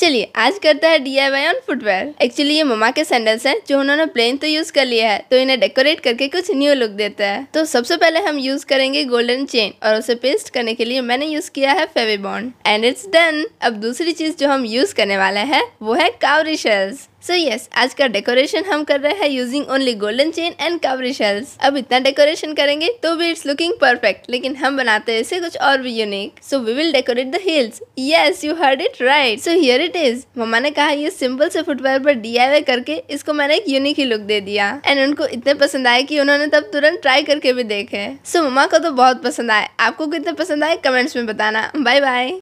चलिए आज करता है D I Y on footwear actually ये ममा के सैंडल्स हैं जो उन्होंने प्लेन तो यूज कर लिया है तो इन्हें डेकोरेट करके कुछ न्यू लुक देता है तो सबसे पहले हम यूज करेंगे गोल्डन चेन और उसे पेस्ट करने के लिए मैंने यूज किया है फेवीबॉन्ड एंड इट्स डन अब दूसरी चीज जो हम यूज करने वाले हैं वो है कावरी शेल्स सो यस आज का डेकोरेशन हम कर रहे हैं using only golden chain and cowrie shells अब इतना डेकोरेशन करेंगे तो भी इट्स लुकिंग परफेक्ट लेकिन हम बनाते हैं इसे कुछ और भी unique so we will decorate the heels yes you heard it right so here it is मम्मा ने कहा ये सिंपल से फुटवेयर पर डी करके इसको मैंने एक यूनिक ही लुक दे दिया एंड उनको इतने पसंद आए की उन्होंने तब तुरंत ट्राई करके भी देखे सो so, मम्मा को तो बहुत पसंद आए आपको कितने पसंद आए कमेंट्स में बताना बाय बाय